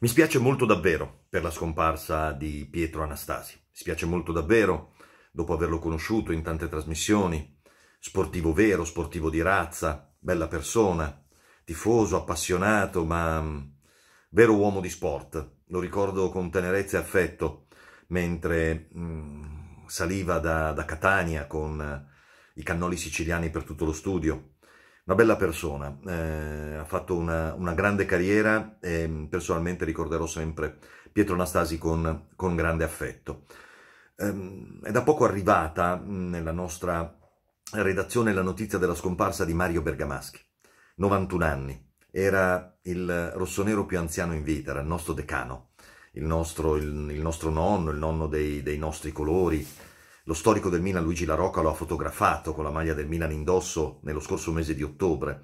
Mi spiace molto davvero per la scomparsa di Pietro Anastasi. Mi spiace molto davvero dopo averlo conosciuto in tante trasmissioni. Sportivo vero, sportivo di razza, bella persona, tifoso, appassionato, ma mh, mm, vero uomo di sport. Lo ricordo con tenerezza e affetto mentre mh, mm, saliva da, da Catania con eh, i cannoli siciliani per tutto lo studio una bella persona, eh, ha fatto una, una, grande carriera e mm, personalmente ricorderò sempre Pietro Anastasi con, con grande affetto. Eh, è da poco arrivata mm, nella nostra redazione la notizia della scomparsa di Mario Bergamaschi, 91 anni, era il rossonero più anziano in vita, era il nostro decano, il nostro, il, il nostro nonno, il nonno dei, dei nostri colori, lo storico del Milan Luigi La Rocca lo ha fotografato con la maglia del Milan indosso nello scorso mese di ottobre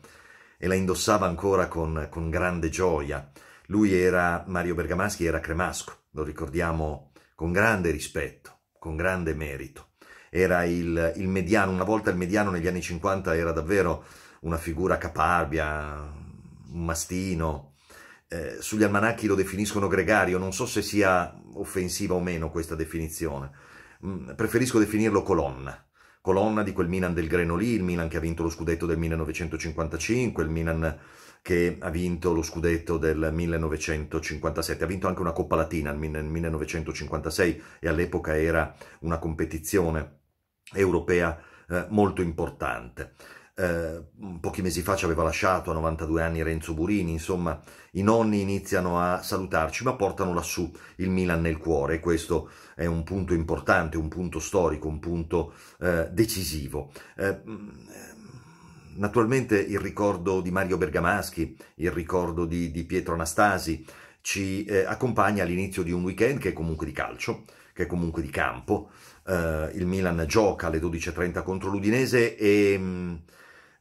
e la indossava ancora con, con grande gioia. Lui era, Mario Bergamaschi era cremasco, lo ricordiamo con grande rispetto, con grande merito. Era il, il mediano, una volta il mediano negli anni 50 era davvero una figura caparbia, un mastino, eh, sugli almanacchi lo definiscono gregario, non so se sia offensiva o meno questa definizione Mm, preferisco definirlo colonna. Colonna di quel Milan del Greno il Milan che ha vinto lo scudetto del 1955, il Milan che ha vinto lo scudetto del 1957, ha vinto anche una Coppa Latina nel 1956 e all'epoca era una competizione europea eh, molto importante. Eh, pochi mesi fa ci aveva lasciato a 92 anni Renzo Burini, insomma i nonni iniziano a salutarci ma portano lassù il Milan nel cuore e questo è un punto importante, un punto storico, un punto eh, decisivo. Eh, mm, naturalmente il ricordo di Mario Bergamaschi, il ricordo di, di Pietro Anastasi ci eh, accompagna all'inizio di un weekend che è comunque di calcio, che è comunque di campo. Eh, il Milan gioca alle 12.30 contro l'Udinese e mm,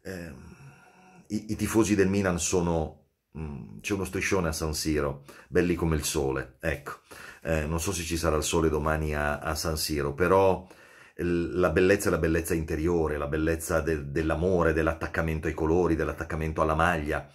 eh, i, i, tifosi del Milan sono... Mm, c'è uno striscione a San Siro, belli come il sole, ecco. Eh, non so se ci sarà il sole domani a, a San Siro, però la bellezza è la bellezza interiore, la bellezza de, dell'amore, dell'attaccamento ai colori, dell'attaccamento alla maglia.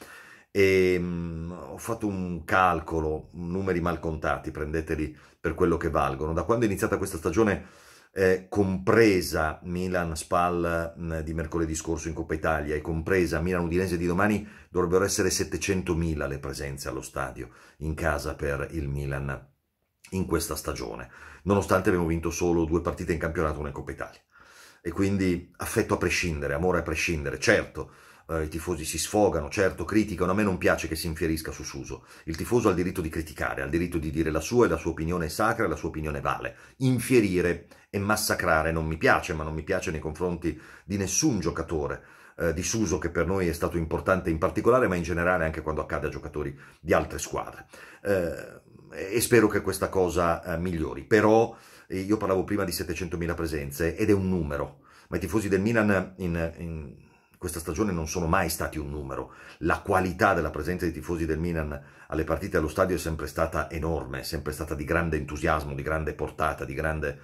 E, ehm, mh, ho fatto un calcolo, numeri mal contati, prendeteli per quello che valgono. Da quando è iniziata questa stagione eh, compresa Milan-Spal di mercoledì scorso in Coppa Italia e compresa Milan-Udinese di domani, dovrebbero essere 700.000 le presenze allo stadio in casa per il Milan in questa stagione, nonostante abbiamo vinto solo due partite in campionato, una in Coppa Italia. E quindi affetto a prescindere, amore a prescindere, certo, eh, i tifosi si sfogano, certo criticano, a me non piace che si infierisca su Suso. Il tifoso ha il diritto di criticare, ha il diritto di dire la sua e la sua opinione è sacra e la sua opinione vale. Infierire e massacrare non mi piace, ma non mi piace nei confronti di nessun giocatore eh, di Suso che per noi è stato importante in particolare, ma in generale anche quando accade a giocatori di altre squadre. Eh, e spero che questa cosa eh, migliori, però eh, io parlavo prima di 700.000 presenze ed è un numero, ma i tifosi del Milan in, in questa stagione non sono mai stati un numero. La qualità della presenza dei tifosi del Milan alle partite allo stadio è sempre stata enorme, è sempre stata di grande entusiasmo, di grande portata, di grande,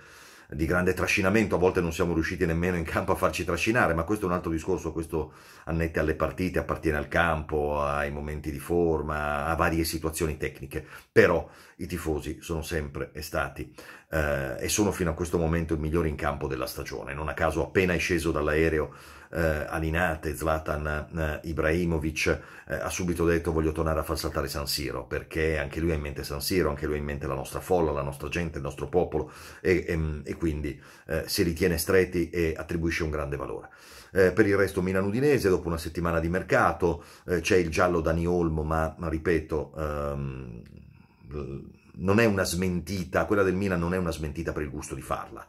di grande trascinamento. A volte non siamo riusciti nemmeno in campo a farci trascinare, ma questo è un altro discorso. Questo annette alle partite, appartiene al campo, ai momenti di forma, a varie situazioni tecniche. Però i tifosi sono sempre stati eh, e sono fino a questo momento il migliore in campo della stagione. Non a caso, appena è sceso dall'aereo eh, Alinate, Zlatan eh, Ibrahimovic eh, ha subito detto voglio tornare a far saltare San Siro perché anche lui ha in mente San Siro, anche lui ha in mente la nostra folla, la nostra gente, il nostro popolo e, e, e quindi eh, si ritiene stretti e attribuisce un grande valore. Eh, per il resto Milan-Udinese dopo una settimana di mercato eh, c'è il giallo Dani Olmo ma, ma ripeto... Ehm, non è una smentita, quella del Milan non è una smentita per il gusto di farla.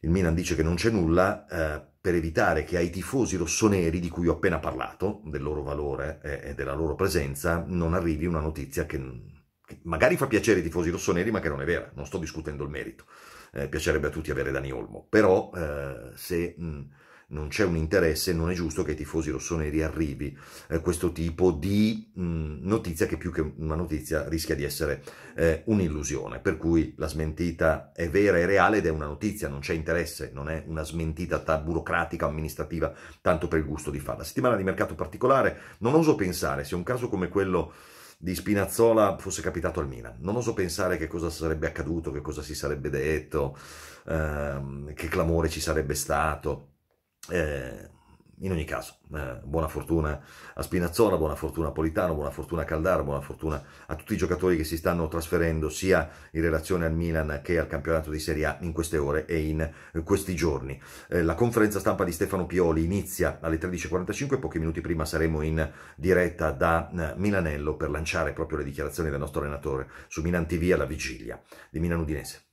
Il Milan dice che non c'è nulla, eh, per evitare che ai tifosi rossoneri, di cui ho appena parlato, del loro valore eh, e della loro presenza, non arrivi una notizia che, che magari fa piacere ai tifosi rossoneri, ma che non è vera, non sto discutendo il merito. Eh, piacerebbe a tutti avere Dani Olmo, però eh, se... Mh, non c'è un interesse, non è giusto che i tifosi rossoneri arrivi eh, questo tipo di mh, notizia che più che una notizia rischia di essere eh, un'illusione, per cui la smentita è vera e reale ed è una notizia, non c'è interesse, non è una smentita ta- burocratica, amministrativa, tanto per il gusto di farla. Settimana di mercato particolare, non oso pensare se un caso come quello di Spinazzola fosse capitato al Milan. Non oso pensare che cosa sarebbe accaduto, che cosa si sarebbe detto, ehm, che clamore ci sarebbe stato. Eh, in ogni caso, eh, buona fortuna a Spinazzola, buona fortuna a Politano, buona fortuna a Caldara, buona fortuna a tutti i giocatori che si stanno trasferendo sia in relazione al Milan che al campionato di Serie A in queste ore e in questi giorni. Eh, la conferenza stampa di Stefano Pioli inizia alle 13.45, pochi minuti prima saremo in diretta da eh, Milanello per lanciare proprio le dichiarazioni del nostro allenatore su Milan TV alla vigilia di Milan Udinese.